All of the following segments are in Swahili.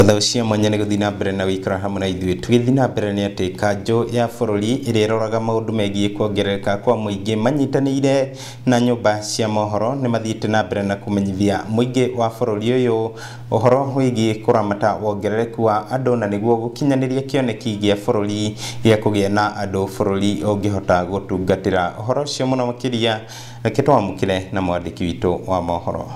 ngatho cia mwanya nä gå thiä na mbere na ikara hamwe na ithuä gä thiä na mbere nä atä kanjå ya bũrũri ĩrĩa roraga ndå megiä kuongerereka kwa manyitanä ire na mba cia mohoro mathiä te na mbere na må ingä wa bũrũri ũyũ ũhoro wĩgiĩ kũramata wongerereku wa andå na nĩguo gũkinyanĩria kĩoneki a kå gä a na andũ bũrũri ũngĩhota gũtungatĩra ũhoro ũcio mũno makĩria reke re na ki witå wa mohoro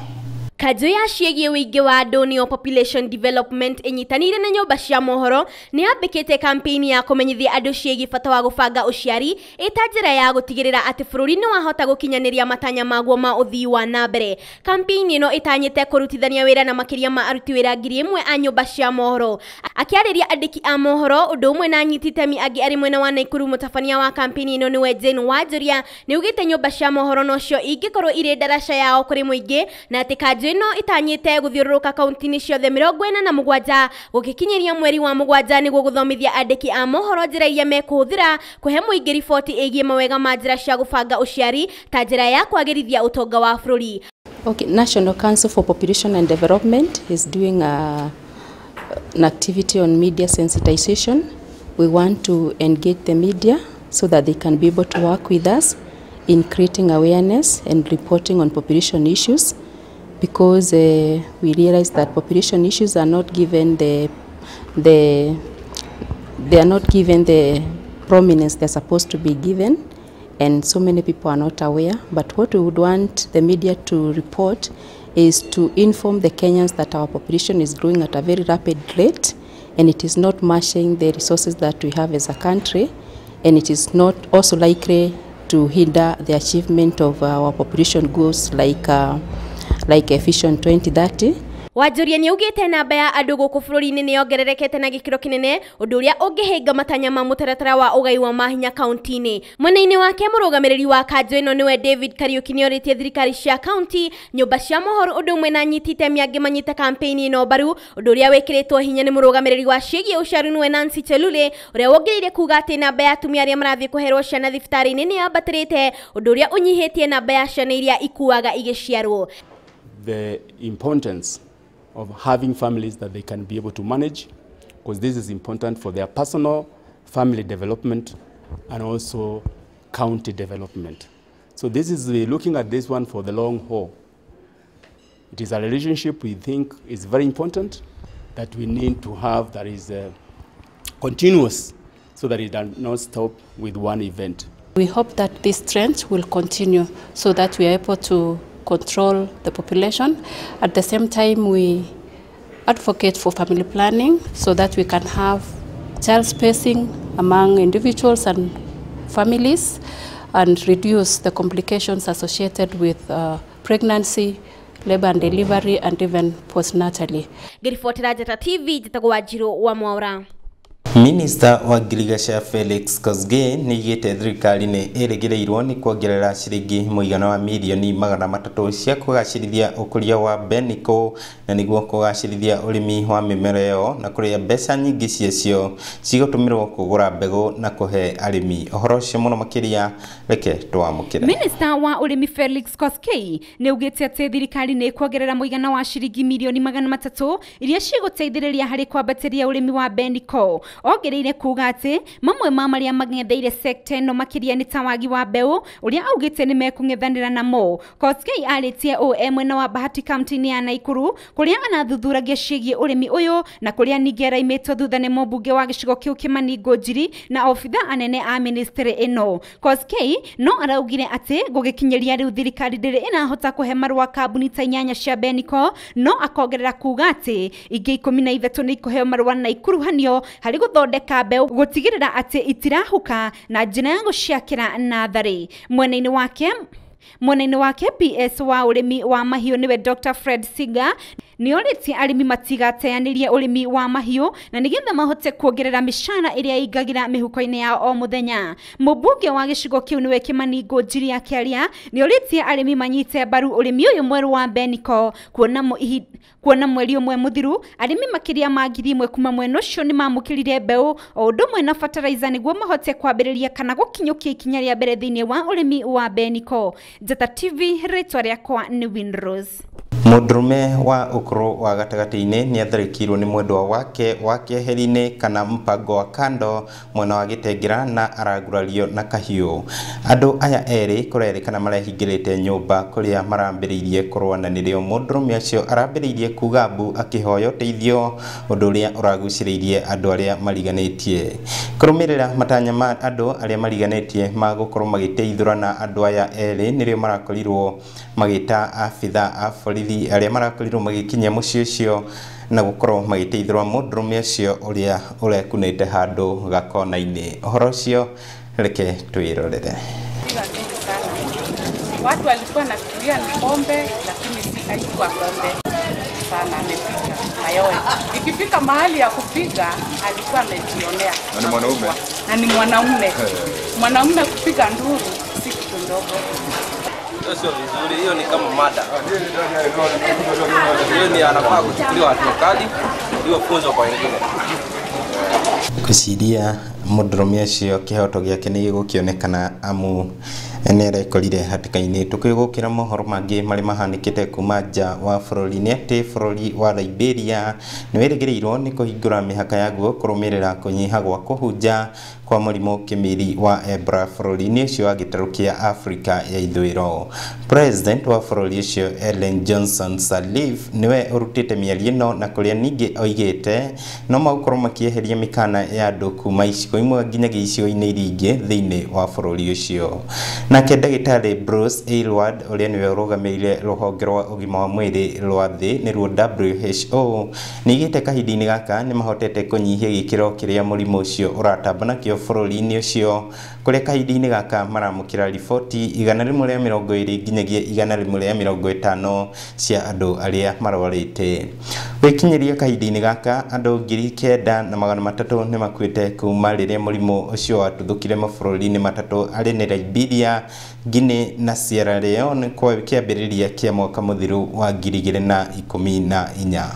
kanjũ ya ciĩgiĩ ũingĩ wa andũ nĩyo population development ĩnyitanĩire na nyũmba cia mohoro nĩ yambĩkĩte kampeini ya kũmenyithia andũ ciĩgiĩ bata wa gũbanga ũciari ĩta njĩra ya gũtigĩrĩra atĩ bũrũri nĩ wahota gũkinyanĩria matanya maguo ma ũthii wa na mbere kampeini ĩno ĩtanyĩte kũrutithania wĩra na makĩria ma aruti wĩra ngiri ĩmwe a nyũmba cia mohoro akĩarĩria andĩki a mohoro ũndũ ũmwe na anyiti itemi angĩ arĩ mwena wa naikuru mũtabania wa kampeini ĩno nĩwe jane wanjũria ni ugĩte nyũmba cia mohoro nocio ingĩkorwo irĩ ndaraca yao kũrĩ mũingĩ na ati kanjũ njanjo ino itanyite guthiururuka kaunti-ini ciothe mirongo ina na mugwanja gukikinyiria mweri wa mugwanja niguo guthomithia andiki a mohoro njira iria mekuhuthira kuhe muingi riboti igie mawega ma njira cia gubanga uciari ta njira ya kwagirithia utonga wa bururi Okay, National Council for Population and Development is doing a, an activity on media sensitization. We want to engage the media so that they can be able to work with us in creating awareness and reporting on population issues. because uh, we realize that population issues are not given the, the, they are not given the prominence they're supposed to be given and so many people are not aware. But what we would want the media to report is to inform the Kenyans that our population is growing at a very rapid rate and it is not matching the resources that we have as a country and it is not also likely to hinder the achievement of our population goals like uh, like Vision 2030 wanjuria nä namba ya andå gå kå bå rå ri-inä nä yongererekete na gä kä ro kä nene å ndå å rä a å ngä hänga matanya ma må wa å gai wa mahinya kaunti-inä mwena-inä wake må rå gamä rä ri wa kanjå ä no nä david kariuki nä orä tie thirikari cia kaunti nyå mba cia mohoro å ndå å mwe na nyiti itemi angä manyite kampeini ä no mbaru å ndå å rä a wä kä rä two hinya nä må rå gamä rä ri wa ciägiä å ciaru nä wenansi chelule å rä a ire kuga atä namba ya atumia arä a marathiä kå herwo ciana thibitarä-inä nä yambatä rä te å ndå å rä a å nyihä tie namba ya ciana iria ikuaga igä ciarwo the importance of having families that they can be able to manage because this is important for their personal family development and also county development. So this is the, looking at this one for the long haul. It is a relationship we think is very important that we need to have that is uh, continuous so that it does not stop with one event. We hope that this trend will continue so that we are able to control the population. At the same time, we advocate for family planning so that we can have child spacing among individuals and families and reduce the complications associated with uh, pregnancy, labor and delivery and even postnatally. Ngirifuatira TV jitagwa njirũ Minista wa ngirigaca Felix Kosgei nä igä thirikari nä ä rä gä rä irwo nä kuongerera ciringi mũigana wa mirioni magana matatå cia kå ũkũria wa Benico na nĩguo kũgacĩrithia ũrĩmi wa mĩmera yo na kũrĩa mbeca nyingä ciacio cigũtũmĩrwo kũgũra mbegũ na kũhe arĩmi ũhoro ũcio mũno makĩria reke twamũkĩre Minista wa ũrĩmi Felix nä ugä te atä thirikari nĩ ĩkuongerera mũigana wa ciringi mirioni magana matatå iria ria harĩ kwambatĩria ũrĩmi wa Benico ongereire kuga atä mamwe ma marä a mang'etheire sekta ä no makä nä ta wagi wa mbeå å rä a augä te nä mekung'ethanä ra namo koskei arä tie å e mwena wa bahati kaunti-inä ya naikuru kå rä a anathuthuuragia ciägiä mi å na kå rä a ningä thutha nä mũmbunge wa gĩcigo kĩu Kimani Ngũnjiri na obitha anene a ministry ĩno Koskei no araugire atĩ gũgĩkinyĩria rĩu thirikari ndĩrĩ ĩnahota kũhe marũa kambuni ta inyanya cia Benico no akongerera kuga atĩ ingĩ ikũmi na ithatũ nĩ ikũheo marũa na ikuruhanio harĩ gũthondeka mbeũ gũtigĩrĩra atĩ itirahuka na njĩra ya gũciakĩra natharĩ mwena ini wake mwena ini wa ps wa ũrĩmi wa mahiũ niwe Dr Fred Siga nä oritie arimi matigateanärie urimi wa mahiå na nä getha mahote kuongerera mishara ĩrĩa ingagĩra mĩhuko-inĩ yao o mũthenya mũmbunge wa gĩcigo kĩu nĩwe kĩmani ngũnjiri ya kĩaria nĩ ũrĩtie arĩmi manyite mbaru ũrĩmi ũyũ mweru wa beniko kuona kuona mweri ũmwe mũthiru arĩmi makĩria ma ngiri mwe kuma mwena ũcio nĩ mamũkĩrire mbeũ o ũndũ ũmwe na fertilizer nĩguo mahote kwambĩrĩria kana gũkinyũkia ikinya rĩa mbere thĩinĩ wa ũrĩmi wa beniko njata tv rĩtwa rĩakwa nĩ winrose mudrume wa ũkũrũ wa gatagatĩ-inĩ nĩ atharĩkĩirwo nĩ mwendwa wake wa keheri kana mpango wa kando mwena wa Gitengera na aragurario na kahiå andå aya erĩ kũrerĩkana marehingĩrĩte nyũmba kũrĩa marambĩrĩirie kũrũa na rä mũndũrũme ũcio arambĩrĩirie kuuga mbu akĩhoya ũteithio ũndũ ũrĩa ũragucĩrĩirie andũ arĩa mariganĩtie. Kũrũmĩrĩra matanya ma andũ arĩa mariganĩtie ma gũkorwo na andũ aya rä o marakorirwo magä ta a borithi borithi arĩa marakorirwo magĩkinyia mũciĩ ũcio na gũkorwo magĩteithũra mũndũrũme ũcio ũrĩa ũrekunĩte handũ gakona-inĩ ũhoro ũcio reke twĩrorere watu walikuwa kulia na pombe lakini si haikuwa pombe sana amepiga mayowe ikifika mahali ya kupiga alikuwa amejionea na ni mwanaume na ni mwanaume mwanaume kupiga nduru si kitu ndogo hiyo sio vizuri, hiyo ni kama mada, hiyo ni anafaa kuchukuliwa hatua kali kwa wengine må ndå rå me å kä hoto gä ake nä gä gå kä onekana amu nä arekorire hatĩka-inĩ tũkĩgũkĩra mohoro mangĩ marĩ mahanĩkĩte kuma nja wa bũrũri nĩ atĩ bũrũri wa Liberia nĩ wĩrĩgĩrĩirwo nĩ kũhingũra mĩhaka yaguo kũrũmĩrĩra kũnyiha gwa kũhunja kwa mũrimũ kĩmiri wa ebra bũrũri-inĩ ũcio wa gĩtarũ Afrika ya ithũĩro. President wa bũrũri ũcio Ellen Johnson salif nĩwe ũrutĩte mĩario ĩno na kũrĩa ningĩ oigĩte no magũkorwo makĩeheria mĩkana ya andũ kuma icigo imwe nginyagia icigo-inĩ iria ingĩ thĩinĩ wa bũrũri ũcio nake ndagĩtarĩ Bruce Aylward ũrĩa nĩwe ũrũgamĩrĩire rũhonge rwa ũgima wa mwĩrĩ rwa thĩ nĩruo WHO nĩigĩte kahinda-inĩ gaka nĩmahotete kũnyihia gĩkĩro kĩrĩa mũrimũ ũcio ũratamba nakĩo bũrũri-inĩ ũcio kuria kahinda-inä gaka maramå ra riboti igana rĩmwe rĩa mĩrongo ĩrĩ nginyagia igana rĩmwe rĩa mĩrongo ĩtano cia andũ arĩa marwarĩte gwĩkinyĩria kahinda-inĩ gaka andũ ngiri kenda na magana matatũ nĩ makuĩte kuuma rĩrĩa mũrimũ ũcio watuthũkire mabũrũri-inĩ matatũ arĩ nĩ liberia guinea na sierra leone kwa kĩambĩrĩria kĩa mwaka mũthiru wa ngiri igĩrĩ na ikũmi na inya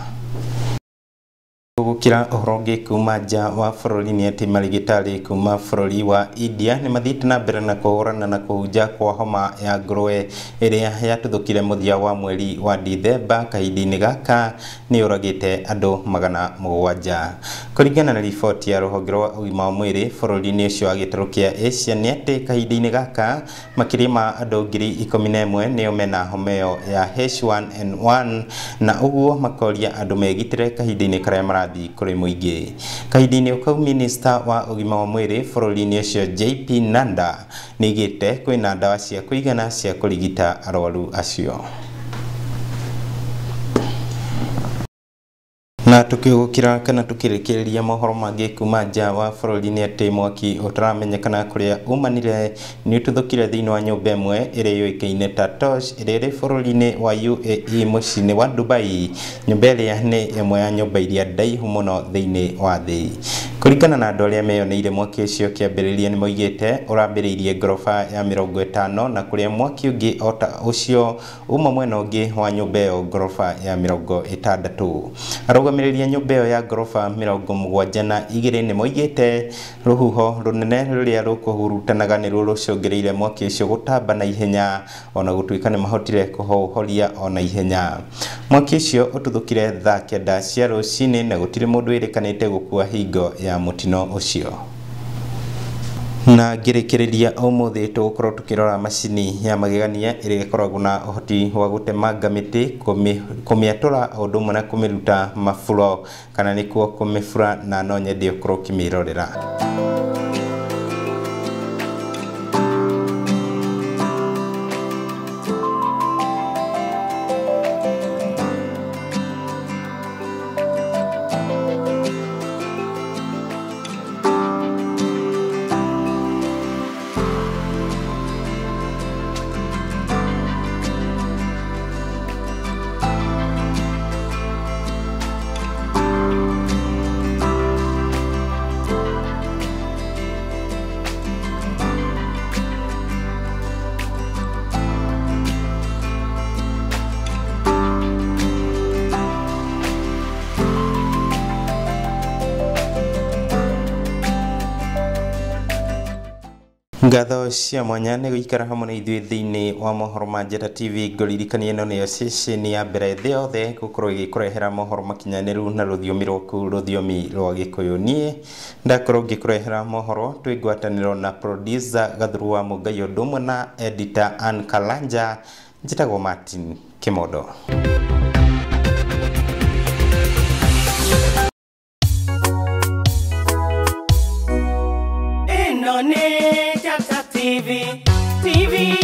gukira uhoro ngi kuma nja wa bururi ni ati marigitari kuma bururi wa India ni mathiite na mbere na kuhurana na kuhunja kwa homa ya ngũrwe iria yatuthukire muthia wa mweri wa Dithemba kahinda-inĩ gaka nĩ yũragĩte andũ magana mũgwanja kũringana na riboti ya rũhonge rwa ũgima wa mwĩrĩ bũrũri-inĩ ũcio wa gĩtarũ kĩa Asia nĩ atĩ kahinda-inĩ gaka makĩria ma andũ ngiri ikũmi na ĩmwe nĩo mena homa ĩyo ya H1N1 na ũguo makoria andũ megitĩre kahinda-inĩ karĩa marathiĩ kuri muige kaidini ukau kau minista wa ugima wa mwere bũrũri-inĩ JP Nanda nigete kwĩna ndawa cia kuigana cia kũrigita arwaru acio na tukiukira kana tukirikiria mohoro mangi kuma nja wa bururi-ini ati mwaki utaramenyekana kuria umanire ni ututhukire thiini wa nyumba imwe iri yuikaine ta Tosh iri iri bururi-ini wa UAE muciini wa Dubai nyumba iria ni imwe ya nyumba iria ndaihu muno thiini wa thi kuringana na andå arä meyoneire mwaki å cio kä ambä rä ria nä å ngoroba ya mä rongo na kå mwaki å ota å uma mwena å wa nyå mba ngoroba ya mä rongo ä tandatå arũmĩrĩri a nyũmba ĩyo ya ngoroba mĩrongo mũgwanja na igĩrĩ nĩ moigĩte rũhuho rũnene rũrĩa rũkũhurutanaga nĩruo rũcũngĩrĩire mwaki ũcio gũtamba na ihenya ona gũtuĩka nĩ mahotire kũhohoria o na ihenya mwaki ũcio ũtuthũkire thaa kenda cia rũcinĩ na gũtirĩ mũndũ wĩrĩkanĩte gũkua hingo ya mũtino ũcio na ngĩrĩkĩrĩria ũmũthĩ tũgũkorwo tũkĩrora macini ya magegania ĩrĩa ĩkoragwo na ũhoti wa gũtemanga mĩtĩ kũmĩatũra o ũndũ ũmwe na kũmĩruta maburo kana nĩkuo kũmĩbura na no nyende ũkorwo ũkĩmĩrorera ngatho cia mwanya nä gå ikara hamwe na ithuä thä inä wa mohoro ma njeta tv ririkania ä no nä yo ceceni ya mbere thä yothe gå korwo ä gä kå rehera mohoro makinyanä ru na rå thiomi rwaku rå thiomi rwa gä kå yå niä ndakorwo ngä kå rehera mohoro twä ngwatanä ro na gathuru wa må ngai å ndå na edita ankalanja kalanja njä tagwo martin kä mondo TV, TV.